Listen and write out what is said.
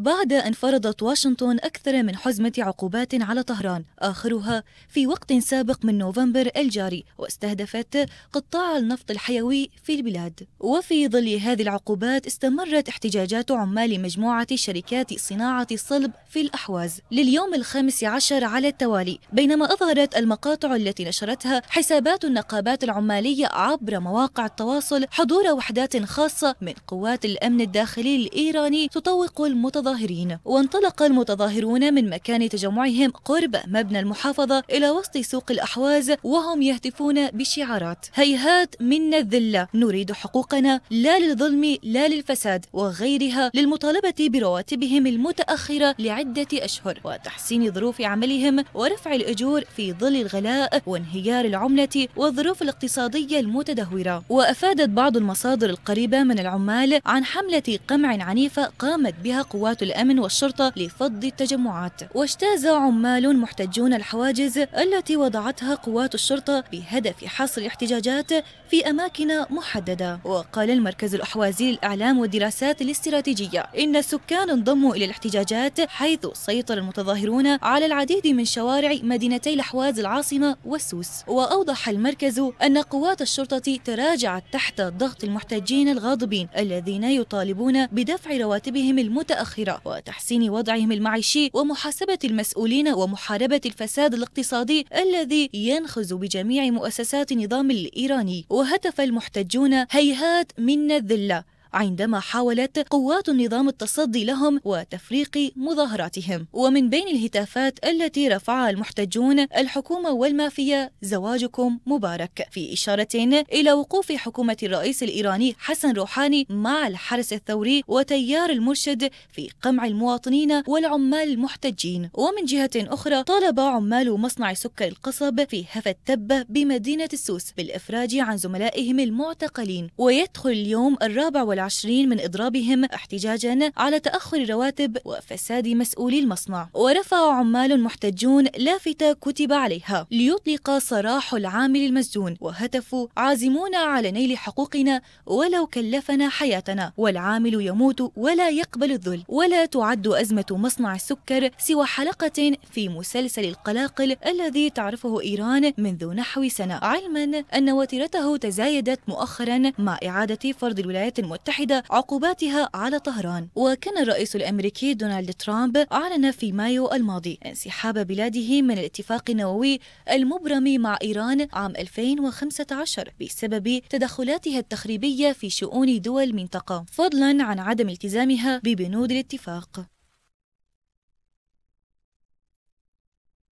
بعد أن فرضت واشنطن أكثر من حزمة عقوبات على طهران آخرها في وقت سابق من نوفمبر الجاري واستهدفت قطاع النفط الحيوي في البلاد وفي ظل هذه العقوبات استمرت احتجاجات عمال مجموعة شركات صناعة الصلب في الأحواز لليوم الخامس عشر على التوالي بينما أظهرت المقاطع التي نشرتها حسابات النقابات العمالية عبر مواقع التواصل حضور وحدات خاصة من قوات الأمن الداخلي الإيراني تطوق المتظاهرين المتظاهرين وانطلق المتظاهرون من مكان تجمعهم قرب مبنى المحافظة إلى وسط سوق الأحواز وهم يهتفون بشعارات هيهات منا الذلة نريد حقوقنا لا للظلم لا للفساد وغيرها للمطالبة برواتبهم المتأخرة لعدة أشهر وتحسين ظروف عملهم ورفع الأجور في ظل الغلاء وانهيار العملة والظروف الاقتصادية المتدهورة وأفادت بعض المصادر القريبة من العمال عن حملة قمع عنيفة قامت بها قوات الأمن والشرطة لفض التجمعات واجتاز عمال محتجون الحواجز التي وضعتها قوات الشرطة بهدف حصر الاحتجاجات في أماكن محددة وقال المركز الأحوازي للإعلام والدراسات الاستراتيجية إن السكان انضموا إلى الاحتجاجات حيث سيطر المتظاهرون على العديد من شوارع مدينتي الأحواز العاصمة والسوس وأوضح المركز أن قوات الشرطة تراجعت تحت ضغط المحتجين الغاضبين الذين يطالبون بدفع رواتبهم المتأخرة الآخرة وتحسين وضعهم المعيشي ومحاسبة المسؤولين ومحاربة الفساد الاقتصادي الذي ينخز بجميع مؤسسات النظام الإيراني وهتف المحتجون هيهات منا الذلة عندما حاولت قوات النظام التصدي لهم وتفريق مظاهراتهم ومن بين الهتافات التي رفعها المحتجون الحكومة والمافيا زواجكم مبارك في إشارة إلى وقوف حكومة الرئيس الإيراني حسن روحاني مع الحرس الثوري وتيار المرشد في قمع المواطنين والعمال المحتجين ومن جهة أخرى طالب عمال مصنع سكر القصب في هفا التبة بمدينة السوس بالإفراج عن زملائهم المعتقلين ويدخل اليوم الرابع والعشرين والعشرين من إضرابهم احتجاجا على تأخر الرواتب وفساد مسؤولي المصنع ورفع عمال محتجون لافتة كتب عليها ليطلق صراح العامل المسجون وهتفوا عازمون على نيل حقوقنا ولو كلفنا حياتنا والعامل يموت ولا يقبل الذل ولا تعد أزمة مصنع السكر سوى حلقة في مسلسل القلاقل الذي تعرفه إيران منذ نحو سنة علما أن وتيرته تزايدت مؤخرا مع إعادة فرض الولايات المتحدة المتحدة عقوباتها على طهران وكان الرئيس الأمريكي دونالد ترامب أعلن في مايو الماضي انسحاب بلاده من الاتفاق النووي المبرم مع إيران عام 2015 بسبب تدخلاتها التخريبية في شؤون دول المنطقة فضلا عن عدم التزامها ببنود الاتفاق